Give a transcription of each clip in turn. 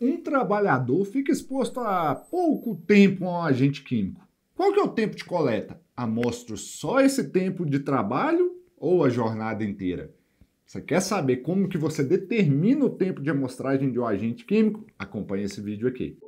um trabalhador fica exposto a pouco tempo a um agente químico. Qual que é o tempo de coleta? Amostro ah, só esse tempo de trabalho ou a jornada inteira? Você quer saber como que você determina o tempo de amostragem de um agente químico? Acompanhe esse vídeo aqui.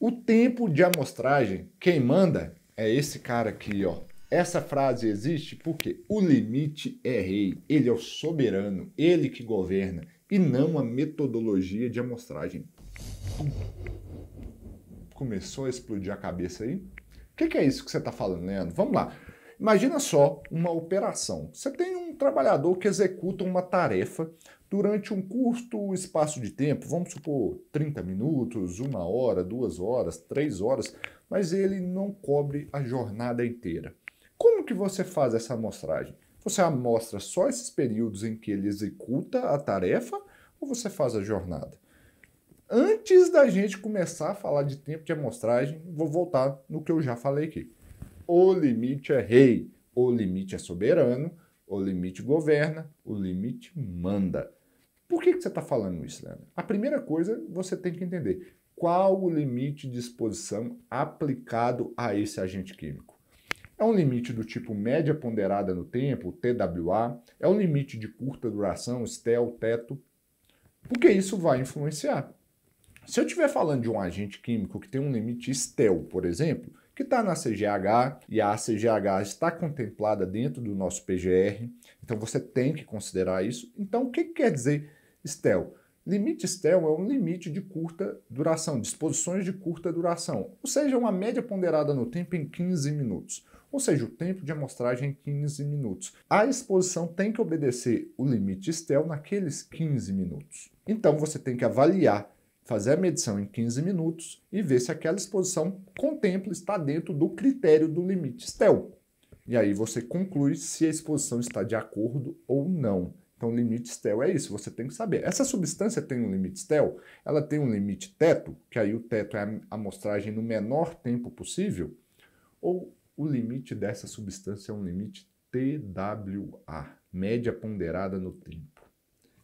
O tempo de amostragem, quem manda é esse cara aqui, ó, essa frase existe porque o limite é rei, ele é o soberano, ele que governa, e não a metodologia de amostragem. Começou a explodir a cabeça aí? O que, que, é isso que você está falando, Leandro? Vamos lá. Imagina só uma operação. Você tem um trabalhador que executa uma tarefa durante um curto espaço de tempo, vamos supor 30 minutos, uma hora, duas horas, três horas, mas ele não cobre a jornada inteira que você faz essa amostragem? Você amostra só esses períodos em que ele executa a tarefa ou você faz a jornada? Antes da gente começar a falar de tempo de amostragem, vou voltar no que eu já falei aqui. O limite é rei, o limite é soberano, o limite governa, o limite manda. Por que, que você está falando isso, Leandro? A primeira coisa você tem que entender qual o limite de exposição aplicado a esse agente químico. É um limite do tipo média ponderada no tempo, TWA, é um limite de curta duração, STEL, teto, porque isso vai influenciar. Se eu estiver falando de um agente químico que tem um limite STEL, por exemplo, que está na CGH e a CGH está contemplada dentro do nosso PGR, então você tem que considerar isso. Então, o que, que quer dizer STEL? Limite STEL é um limite de curta duração, disposições de curta duração, ou seja, uma média ponderada no tempo em 15 minutos ou seja, o tempo de amostragem é 15 minutos. A exposição tem que obedecer o limite Stel naqueles 15 minutos. Então você tem que avaliar, fazer a medição em 15 minutos e ver se aquela exposição contempla, está dentro do critério do limite Stel. E aí você conclui se a exposição está de acordo ou não. Então, o limite STEL é isso, você tem que saber. Essa substância tem um limite STEL? Ela tem um limite teto, que aí o teto é a amostragem no menor tempo possível? Ou o limite dessa substância é um limite TWA, média ponderada no tempo.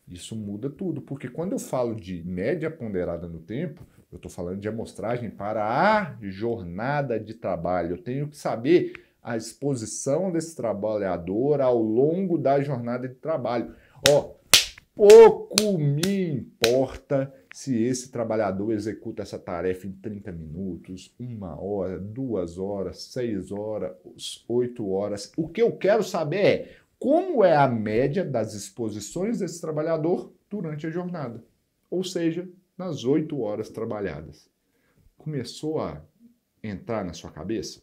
Isso muda tudo, porque quando eu falo de média ponderada no tempo, eu estou falando de amostragem para a jornada de trabalho. Eu tenho que saber a exposição desse trabalhador ao longo da jornada de trabalho. Ó, pouco me importa se esse trabalhador executa essa tarefa em 30 minutos, uma hora, duas horas, seis horas, oito horas. O que eu quero saber é como é a média das exposições desse trabalhador durante a jornada, ou seja, nas oito horas trabalhadas. Começou a entrar na sua cabeça?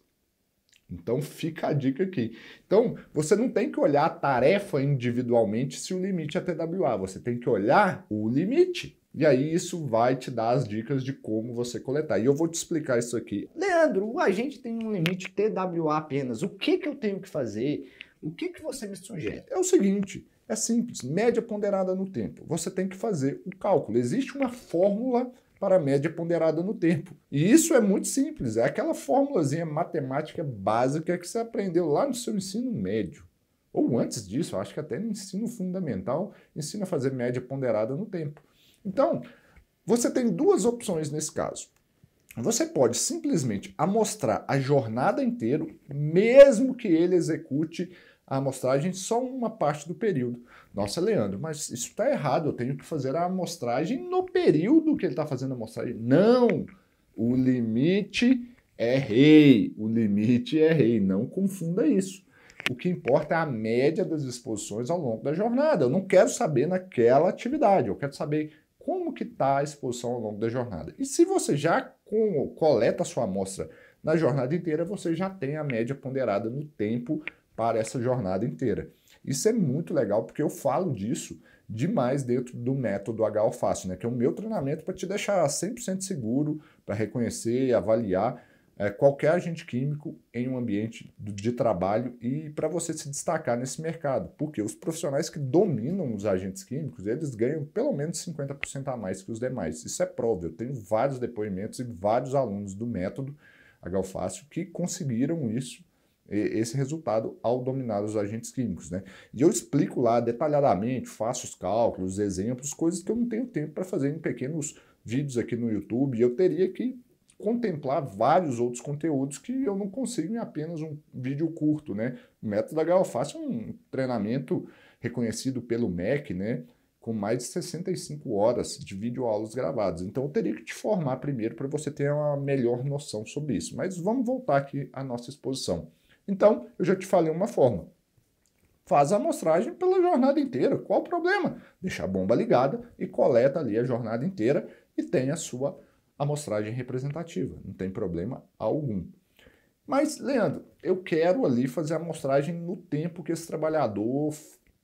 Então fica a dica aqui. Então você não tem que olhar a tarefa individualmente se o limite é TWA, você tem que olhar o limite. E aí isso vai te dar as dicas de como você coletar. E eu vou te explicar isso aqui. Leandro, a gente tem um limite TWA apenas. O que, que eu tenho que fazer? O que, que você me sugere? É o seguinte, é simples, média ponderada no tempo. Você tem que fazer o cálculo. Existe uma fórmula para a média ponderada no tempo. E isso é muito simples, é aquela formulazinha matemática básica que você aprendeu lá no seu ensino médio. Ou antes disso, acho que até no ensino fundamental, ensina a fazer média ponderada no tempo. Então, você tem duas opções nesse caso. Você pode simplesmente amostrar a jornada inteira, mesmo que ele execute a amostragem só uma parte do período. Nossa, Leandro, mas isso está errado, eu tenho que fazer a amostragem no período que ele está fazendo a amostragem. Não! O limite é rei, o limite é rei, não confunda isso. O que importa é a média das exposições ao longo da jornada. Eu não quero saber naquela atividade, eu quero saber como que está a exposição ao longo da jornada. E se você já com, coleta a sua amostra na jornada inteira, você já tem a média ponderada no tempo para essa jornada inteira. Isso é muito legal porque eu falo disso demais dentro do método h Fácil, né? que é o meu treinamento para te deixar 100% seguro, para reconhecer e avaliar é, qualquer agente químico em um ambiente de trabalho e para você se destacar nesse mercado. Porque os profissionais que dominam os agentes químicos, eles ganham pelo menos 50% a mais que os demais. Isso é prova. Eu tenho vários depoimentos e vários alunos do método Agalfácio que conseguiram isso esse resultado ao dominar os agentes químicos, né? E eu explico lá detalhadamente, faço os cálculos, exemplos, coisas que eu não tenho tempo para fazer em pequenos vídeos aqui no YouTube. Eu teria que contemplar vários outros conteúdos que eu não consigo em apenas um vídeo curto, né? O método da Galface é um treinamento reconhecido pelo MEC, né? Com mais de 65 horas de videoaulas gravadas. Então eu teria que te formar primeiro para você ter uma melhor noção sobre isso. Mas vamos voltar aqui à nossa exposição. Então, eu já te falei uma forma. Faz a amostragem pela jornada inteira. Qual o problema? Deixa a bomba ligada e coleta ali a jornada inteira e tem a sua amostragem representativa, não tem problema algum. Mas, Leandro, eu quero ali fazer a amostragem no tempo que esse trabalhador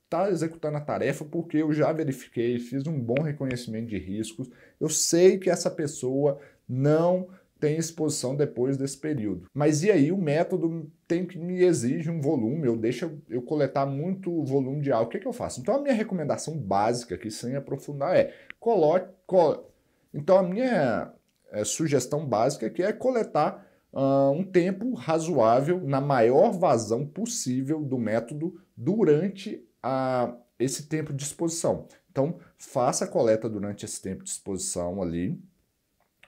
está executando a tarefa, porque eu já verifiquei, fiz um bom reconhecimento de riscos, eu sei que essa pessoa não tem exposição depois desse período. Mas e aí o método tem que me exige um volume, eu deixo eu coletar muito volume de ar O que, é que eu faço? Então a minha recomendação básica aqui, sem aprofundar, é coloque. Col... Então a minha é, sugestão básica, que é coletar uh, um tempo razoável, na maior vazão possível do método durante a, esse tempo de exposição. Então, faça a coleta durante esse tempo de exposição ali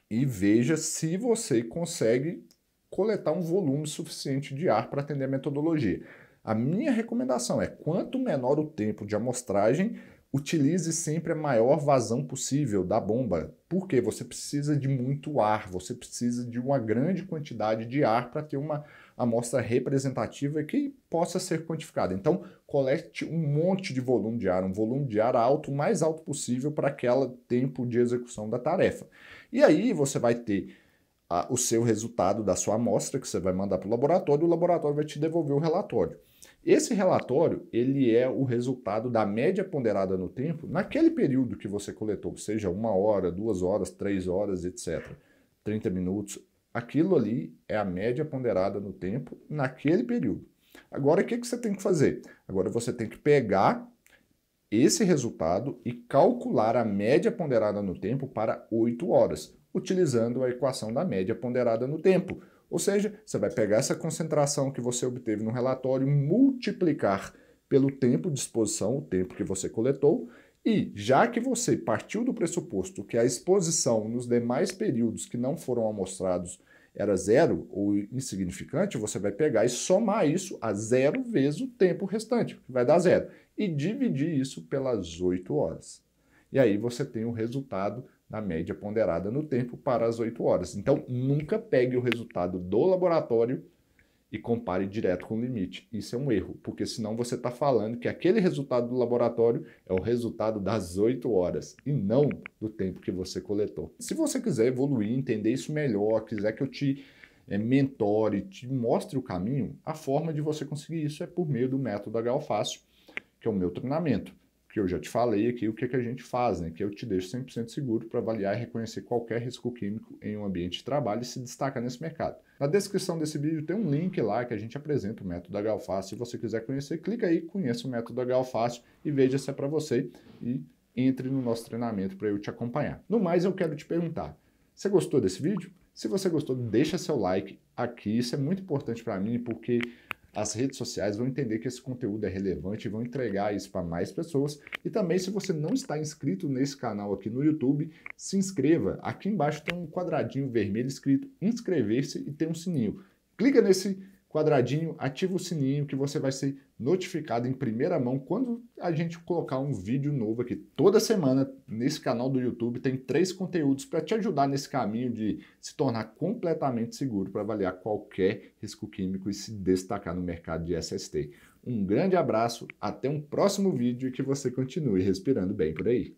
e veja se você consegue coletar um volume suficiente de ar para atender a metodologia. A minha recomendação é: quanto menor o tempo de amostragem, Utilize sempre a maior vazão possível da bomba, porque você precisa de muito ar, você precisa de uma grande quantidade de ar para ter uma amostra representativa que possa ser quantificada. Então, colete um monte de volume de ar, um volume de ar alto, o mais alto possível para aquele tempo de execução da tarefa. E aí você vai ter a, ah, o seu resultado da sua amostra que você vai mandar para o laboratório e o laboratório vai te devolver o relatório. Esse relatório ele é o resultado da média ponderada no tempo naquele período que você coletou, seja uma hora, duas horas, três horas, etc. 30 minutos. Aquilo ali é a média ponderada no tempo naquele período. Agora, o que, que você tem que fazer? Agora você tem que pegar esse resultado e calcular a média ponderada no tempo para 8 horas, utilizando a equação da média ponderada no tempo. Ou seja, você vai pegar essa concentração que você obteve no relatório, multiplicar pelo tempo de exposição, o tempo que você coletou, e já que você partiu do pressuposto que a exposição nos demais períodos que não foram amostrados era zero ou insignificante, você vai pegar e somar isso a zero vezes o tempo restante, que vai dar zero, e dividir isso pelas oito horas. E aí você tem o resultado da média ponderada no tempo para as 8 horas. Então, nunca pegue o resultado do laboratório e compare direto com o limite. Isso é um erro, porque senão você está falando que aquele resultado do laboratório é o resultado das 8 horas e não do tempo que você coletou. Se você quiser evoluir, entender isso melhor, quiser que eu te é, mentore, te mostre o caminho, a forma de você conseguir isso é por meio do método HO Fácil, que é o meu treinamento que eu já te falei aqui o que, é que a gente faz, né? que eu te deixo 100% seguro para avaliar e reconhecer qualquer risco químico em um ambiente de trabalho e se destaca nesse mercado. Na descrição desse vídeo tem um link lá que a gente apresenta o método da Se você quiser conhecer, clica aí, conheça o método da e veja se é para você e entre no nosso treinamento para eu te acompanhar. No mais, eu quero te perguntar, você gostou desse vídeo? Se você gostou, deixa seu like aqui, isso é muito importante para mim porque as redes sociais vão entender que esse conteúdo é relevante e vão entregar isso para mais pessoas. E também, se você não está inscrito nesse canal aqui no YouTube, se inscreva. Aqui embaixo tem um quadradinho vermelho escrito inscrever-se e tem um sininho. Clica nesse quadradinho, ativa o sininho que você vai ser notificado em primeira mão quando a gente colocar um vídeo novo aqui. Toda semana nesse canal do YouTube tem três conteúdos para te ajudar nesse caminho de se tornar completamente seguro para avaliar qualquer risco químico e se destacar no mercado de SST. Um grande abraço, até um próximo vídeo e que você continue respirando bem por aí.